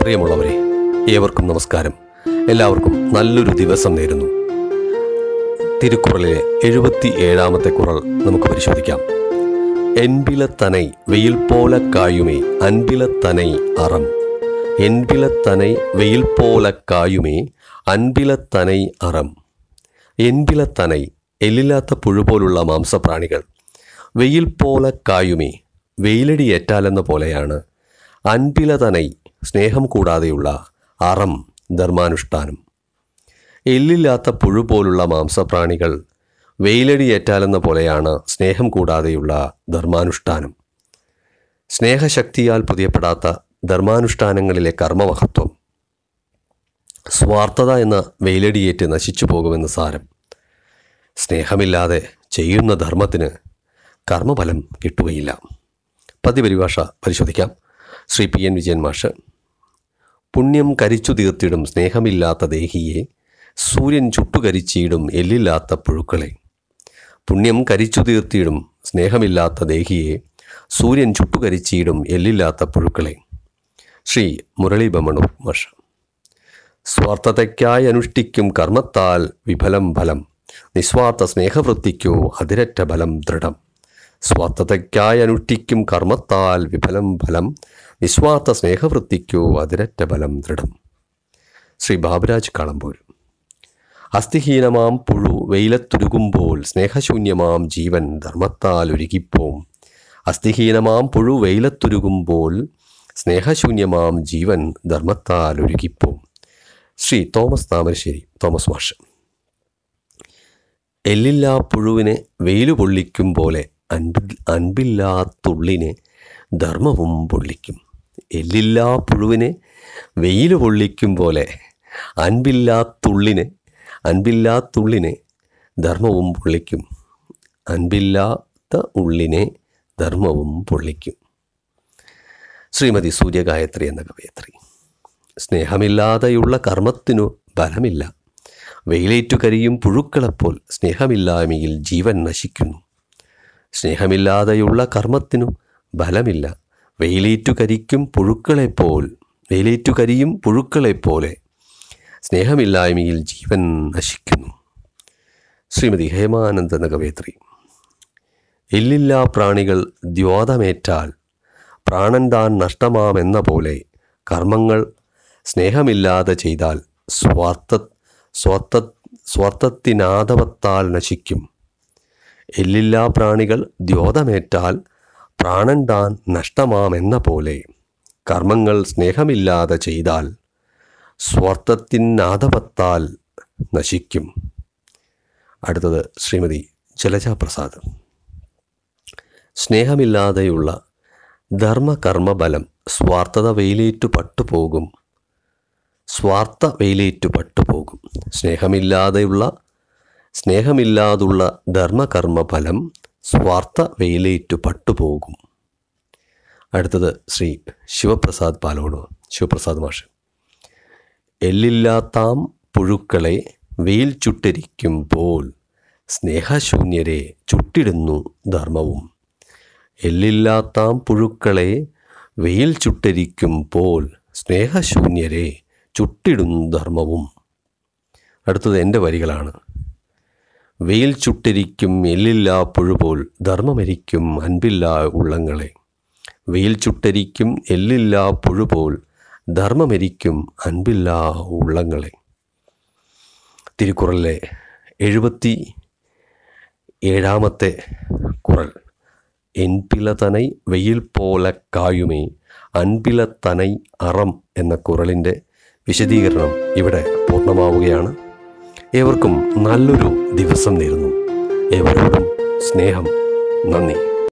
പ്രിയമുള്ളവരെ ഏവർക്കും നമസ്കാരം എല്ലാവർക്കും നല്ലൊരു ദിവസം നേരുന്നു തിരുക്കുറളിലെ എഴുപത്തി ഏഴാമത്തെ കുറൾ നമുക്ക് പരിശോധിക്കാം എൻപിലത്തനൈ വെയിൽ പോലെ കായുമേ അൻപിലത്തനൈ അറം എൻപിലത്തനൈ വെയിൽ പോലെ കായുമേ അൻപിലത്തനൈ അറം എൻപിലത്തനൈ എല്ലില്ലാത്ത പുഴു പോലുള്ള മാംസപ്രാണികൾ വെയിൽ പോലെ കായുമേ വെയിലടി ഏറ്റാലെന്ന പോലെയാണ് അൻപിലതനൈ സ്നേഹം കൂടാതെയുള്ള അറം ധർമാനുഷ്ഠാനം എല്ലില്ലാത്ത പുഴു പോലുള്ള മാംസപ്രാണികൾ വെയിലടിയേറ്റാലെന്ന പോലെയാണ് സ്നേഹം കൂടാതെയുള്ള ധർമാനുഷ്ഠാനം സ്നേഹശക്തിയാൽ പുതിയപ്പെടാത്ത ധർമാനുഷ്ഠാനങ്ങളിലെ കർമ്മമഹത്വം സ്വാർത്ഥത എന്ന വെയിലടിയേറ്റ് നശിച്ചു പോകുമെന്ന് സാരം സ്നേഹമില്ലാതെ ചെയ്യുന്ന ധർമ്മത്തിന് കർമ്മഫലം കിട്ടുകയില്ല പതിപരിഭാഷ പരിശോധിക്കാം ശ്രീ പി എൻ വിജയൻ മാഷ് പുണ്യം കരിച്ചു തീർത്തിടും സ്നേഹമില്ലാത്ത ദേഹിയെ സൂര്യൻ ചുട്ടു കരിച്ചിടും എല്ലില്ലാത്ത പുഴുക്കളെ പുണ്യം കരിച്ചു തീർത്തിടും സ്നേഹമില്ലാത്ത ദേഹിയെ സൂര്യൻ ചുട്ടു കരിച്ചിടും എല്ലില്ലാത്ത പുഴുക്കളെ ശ്രീ മുരളി ബമണു മാഷ് സ്വാർത്ഥതയ്ക്കായി അനുഷ്ഠിക്കും കർമ്മത്താൽ വിഫലം ഫലം നിസ്വാർത്ഥ സ്നേഹവൃത്തിക്കോ അതിരറ്റ ബലം ദൃഢം അനുഷ്ഠിക്കും കർമ്മത്താൽ വിഫലം ഫലം നിസ്വാർത്ഥ സ്നേഹവൃത്തിക്കോ അതിരറ്റ ബലം ദൃഢം ശ്രീ ബാബുരാജ് കളമ്പോൾ അസ്ഥിഹീനമാം പുഴു വെയിലത്തുരുകുമ്പോൾ സ്നേഹശൂന്യമാം ജീവൻ ധർമ്മത്താൽ ഒരുക്കിപ്പോം അസ്ഥിഹീനമാം പുഴു വെയിലത്തുരുകുമ്പോൾ സ്നേഹശൂന്യമാം ജീവൻ ധർമ്മത്താൽ ഒരുക്കിപ്പോം ശ്രീ തോമസ് താമരശ്ശേരി തോമസ് മാഷ് എല്ലില്ലാ പുഴുവിനെ വെയിലു പൊള്ളിക്കും പോലെ അൻപിൽ അൻപില്ലാത്തുള്ളിനെ ധർമ്മവും പൊള്ളിക്കും എല്ലില്ലാ പുഴുവിനെ വെയിൽ പൊള്ളിക്കും പോലെ അൻപില്ലാത്തുള്ളിനെ അൻപില്ലാത്തുള്ളിനെ ധർമ്മവും പൊള്ളിക്കും അൻപില്ലാത്ത ഉള്ളിനെ ധർമ്മവും പൊള്ളിക്കും ശ്രീമതി സൂര്യഗായത്രി എന്ന കവയത്രി സ്നേഹമില്ലാതെയുള്ള കർമ്മത്തിനു ബലമില്ല വെയിലേറ്റുകരിയും കരിയും സ്നേഹമില്ലായ്മയിൽ ജീവൻ നശിക്കുന്നു സ്നേഹമില്ലാതെയുള്ള കർമ്മത്തിനും ഫലമില്ല വെയിലേറ്റു കരിക്കും പുഴുക്കളെപ്പോൽ വെയിലേറ്റു കരിയും പുഴുക്കളെപ്പോലെ സ്നേഹമില്ലായ്മയിൽ ജീവൻ നശിക്കുന്നു ശ്രീമതി ഹേമാനന്ദ കവേത്രി എല്ലില്ലാ പ്രാണികൾ ദ്യോതമേറ്റാൽ പ്രാണൻ താൻ നഷ്ടമാമെന്ന പോലെ കർമ്മങ്ങൾ സ്നേഹമില്ലാതെ ചെയ്താൽ സ്വാർത്ഥ സ്വാർത്ഥ സ്വാർത്ഥത്തിനാദവത്താൽ നശിക്കും എല്ലില്ലാ പ്രാണികൾ ദ്യോതമേറ്റാൽ പ്രാണൻ താൻ നഷ്ടമാമെന്ന പോലെ കർമ്മങ്ങൾ സ്നേഹമില്ലാതെ ചെയ്താൽ സ്വാർത്ഥത്തിനാദപത്താൽ നശിക്കും അടുത്തത് ശ്രീമതി ജലജാപ്രസാദ് പ്രസാദ് സ്നേഹമില്ലാതെയുള്ള ധർമ്മകർമ്മബലം സ്വാർത്ഥത വെയിലേറ്റു പട്ടുപോകും സ്വാർത്ഥ വെയിലേറ്റു പട്ടുപോകും സ്നേഹമില്ലാതെയുള്ള സ്നേഹമില്ലാതുള്ള ധർമ്മകർമ്മഫലം സ്വാർത്ഥ വെയിലേറ്റു പട്ടുപോകും അടുത്തത് ശ്രീ ശിവപ്രസാദ് പാലോട് ശിവപ്രസാദ് മാഷ് എല്ലില്ലാത്താം പുഴുക്കളെ വെയിൽ ചുട്ടിരിക്കുമ്പോൾ സ്നേഹശൂന്യരെ ചുട്ടിടുന്നു ധർമ്മവും എല്ലില്ലാത്താം പുഴുക്കളെ വെയിൽ ചുട്ടരിക്കുമ്പോൾ സ്നേഹശൂന്യരെ ചുട്ടിടുന്നു ധർമ്മവും അടുത്തത് എൻ്റെ വരികളാണ് വെയിൽ ചുട്ടിരിക്കും എല്ലില്ലാ പുഴുപോൽ ധർമ്മമരിക്കും അൻപില്ല ഉള്ളങ്ങളെ വെയിൽ ചുട്ടരിക്കും എല്ലില്ലാ പുഴുപോൽ ധർമ്മമരിക്കും അൻപില്ല ഉള്ളങ്ങളെ തിരുക്കുറലിലെ എഴുപത്തി ഏഴാമത്തെ കുറൽ എൻപില തനൈ വെയിൽ പോലെ കായുമേ അൻപില തനൈ അറം എന്ന കുറലിൻ്റെ വിശദീകരണം ഇവിടെ പൂർണ്ണമാവുകയാണ് ഏവർക്കും നല്ലൊരു ദിവസം നേരുന്നു ഏവരോടും സ്നേഹം നന്ദി